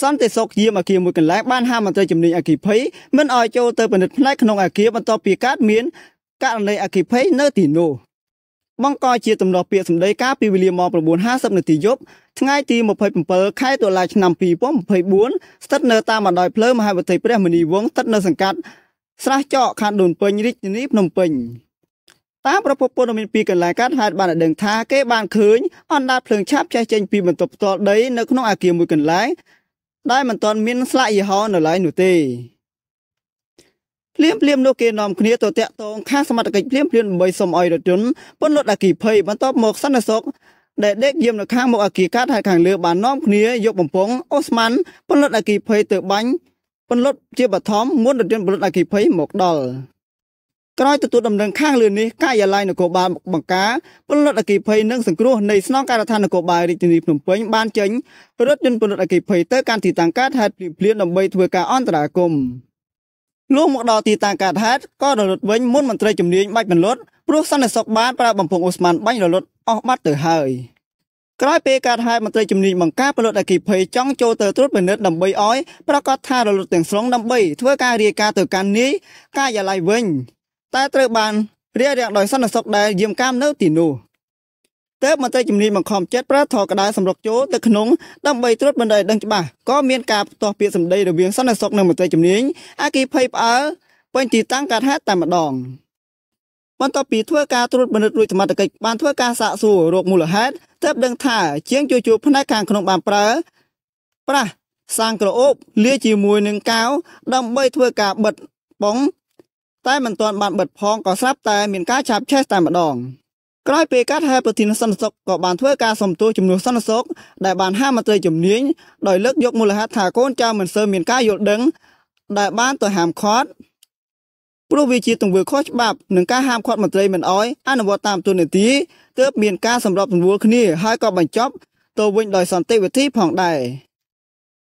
សន្តិសុខយាមអគារមួយកន្លែងបានហាមន្ត្រីជំនាញអគិភ័យមិនឲ្យចូលទៅពិនិត្យផ្នែកក្នុងអគារបន្ទាប់ពីកើតមានករណីអគិភ័យនៅទីនោះបង្កជាទំនាស់ពាក្យសម្ដីការពីវេលាម៉ោង9:50នាទីយប់ថ្ងៃទី27ខែតុលាឆ្នាំ2024ស្ថិតនៅតាមបណ្ដោយផ្លូវមហាវិទ្យាល័យព្រះមុនីវងស្ថិតនៅសង្កាត់ស្រះចកខណ្ឌដូនពេញរាជធានីភ្នំពេញតាមប្រពន្ធពលមានពីកន្លែងកាត់ហេតុបានដឹងថាគេបានឃើញអណ្ដាតភ្លើងឆាបចេះចេញពីបន្ទប់ផ្ទាល់ដីនៅក្នុងអាគារមួយកន្លែងដែលមិនទាន់មានស្លាកយីហោនៅឡើយនោះទេភ្លាមភ្លាមនោះគេនាំគ្នាទៅតាក់ទងខាងសមត្ថកិច្ចភ្លាមភ្លាមដើម្បីសុំឲ្យរជនពន្លត់អគិភ័យបន្ទាប់មកសន្និសុខដែលដេកយាមនៅខាងមុខអគារកាត់ហើយខាងលើបាននាំគ្នាយកបំពង់អូស្ម៉ាន់ពន្លត់អគិភ័យទៅបាញ់ពន្លត់ជាបឋមមុនរជនពន្លត់អគិភ័យមកដល់ក្រោយទទួលដំណឹងខាងលើនេះការិយាល័យនគរបាលបង្ការពលរដ្ឋអគិភ័យនិងសង្គ្រោះនៃស្នងការដ្ឋាននគរបាលរាជធានីភ្នំពេញបានចេញរថយន្តពលរដ្ឋអគិភ័យទៅកាន់ទីតាំងកើតហេតុភ្លាមៗដើម្បីធ្វើការអន្តរាគមន៍លោកមកដល់ទីតាំងកើតហេតុក៏រលត់វិញមុនមន្ត្រីជំនាញបាច់បន្លត់ព្រោះសន្តិសុខបានប្រើបំពង់អូស្មန်បាញ់រលត់អស់បាត់ទៅហើយក្រោយពេលកើតហេតុមន្ត្រីជំនាញបង្ការពលរដ្ឋអគិភ័យចង់ចូលទៅត្រួតពិនិត្យដើម្បីឲ្យប្រកាសថារលត់ទាំងស្រុងដើម្បីធ្វើការរាយការណ៍ទៅកាន់នាយការិយាល័យវិញតែត្រូវបានរារាំងដោយសន្តិសុខដែលយាមកាមនៅទីនោះតើមន្ត្រីជំនាញបង្ខំចិត្តប្រើថកដាសម្រុកចូលទៅក្នុងដើម្បីត្រួតបណ្ដោយដឹងច្បាស់ក៏មាន ការផ្ទាស់ពាក្យសម្ដីរវាងសន្តិសុខនិងមន្ត្រីជំនាញអាគីភ័យផ្អើលពេញទីតាំងកើតហេតុតែម្ដងបន្ទាប់ពីធ្វើការត្រួតពិនិត្យរួចសមត្ថកិច្ចបានធ្វើការសាកសួររោគមូលហេតុទើបដឹងថា ជាងជួជួផ្នែកខាងក្នុងបានប្រើប្រាស់សាងក្រអូបលាយជាមួយនឹងកាវដើម្បី ធ្វើការបិទបង់តែមិនទាន់បានបិទផងក៏ស្រាប់តែមានការឆាបឆេះតែម្ដងក្រោយពេលកាត់ហែប្រធានសន្តិសុខក៏បានធ្វើការសំទោសជំនួសសន្តិសុខដែលបានហាមន្ត្រីជំនាញដោយលើកយកមូលហេតុថាកូនចៅមិនសូវមានការយល់ដឹងដែលបានទៅហាមឃាត់ព្រោះវាជាទង្វើខុសច្បាប់នឹងការហាមឃាត់មន្ត្រីមិនអោយអនុវត្តតាម ទូនីតិទើបមានការសម្របសម្រួលគ្នាហើយក៏បញ្ចប់ទៅវិញដោយសន្តិវិធីផងដែរ